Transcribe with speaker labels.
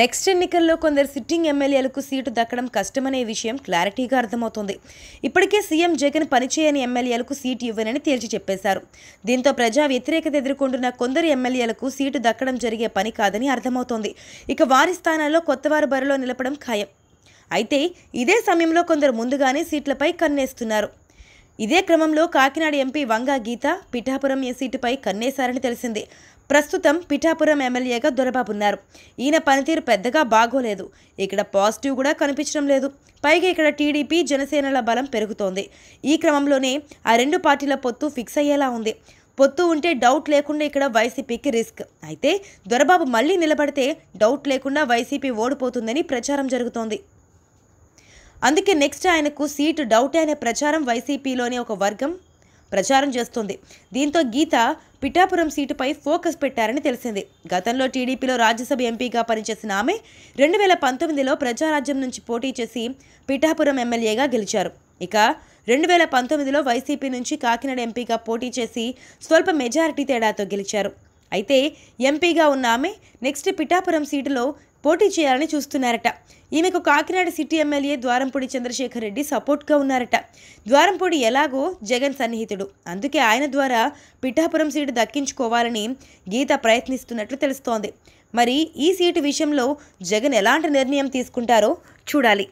Speaker 1: next ఎన్నికల్లో కొందరు sitting ఎమ్మెల్యేలకు సీటు దక్కడం కష్టమనే విషయం క్లారిటీగా అర్థమవుతుంది ఇప్పటికే సీఎం జగన్ పనిచేయని ఎమ్మెల్యేలకు సీటు ఇవ్వనని తేల్చి చెప్పేశారు దీంతో ప్రజా వ్యతిరేకత ఎదుర్కొంటున్న కొందరు ఎమ్మెల్యేలకు సీటు దక్కడం జరిగే పని కాదని అర్థమవుతోంది ఇక వారి స్థానాల్లో కొత్తవారు బరిలో నిలపడం ఖాయం అయితే ఇదే సమయంలో కొందరు ముందుగానే సీట్లపై కన్నేస్తున్నారు ఇదే క్రమంలో కాకినాడ ఎంపీ వంగా గీత పిఠాపురం ఏ సీటుపై కన్నేశారని తెలిసింది ప్రస్తుతం పిఠాపురం ఎమ్మెల్యేగా దొరబాబు ఉన్నారు ఈయన పనితీరు పెద్దగా బాగోలేదు ఇక్కడ పాజిటివ్ కూడా కనిపించడం లేదు పైగా ఇక్కడ టీడీపీ జనసేనల బలం పెరుగుతోంది ఈ క్రమంలోనే ఆ రెండు పార్టీల పొత్తు ఫిక్స్ అయ్యేలా ఉంది పొత్తు ఉంటే డౌట్ లేకుండా ఇక్కడ వైసీపీకి రిస్క్ అయితే దొరబాబు మళ్ళీ నిలబడితే డౌట్ లేకుండా వైసీపీ ఓడిపోతుందని ప్రచారం జరుగుతోంది అందుకే నెక్స్ట్ ఆయనకు సీటు డౌట్ అనే ప్రచారం వైసీపీలోని ఒక వర్గం ప్రచారం చేస్తుంది దీంతో గీత పిఠాపురం సీటుపై ఫోకస్ పెట్టారని తెలిసింది గతంలో టీడీపీలో రాజ్యసభ ఎంపీగా పనిచేసిన ఆమె రెండు వేల పంతొమ్మిదిలో ప్రజారాజ్యం నుంచి పోటీ చేసి పిఠాపురం ఎమ్మెల్యేగా గెలిచారు ఇక రెండు వేల పంతొమ్మిదిలో వైసీపీ నుంచి కాకినాడ ఎంపీగా పోటీ చేసి స్వల్ప మెజారిటీ తేడాతో గెలిచారు అయితే ఎంపీగా ఉన్న ఆమె నెక్స్ట్ పిఠాపురం సీటులో పోటీ చేయాలని చూస్తున్నారట ఈమెకు కాకినాడ సిటీ ఎమ్మెల్యే ద్వారంపూడి చంద్రశేఖర్ రెడ్డి సపోర్ట్గా ఉన్నారట ద్వారంపూడి ఎలాగో జగన్ సన్నిహితుడు అందుకే ఆయన ద్వారా పిఠాపురం సీటు దక్కించుకోవాలని గీత ప్రయత్నిస్తున్నట్లు తెలుస్తోంది మరి ఈ సీటు విషయంలో జగన్ ఎలాంటి నిర్ణయం తీసుకుంటారో చూడాలి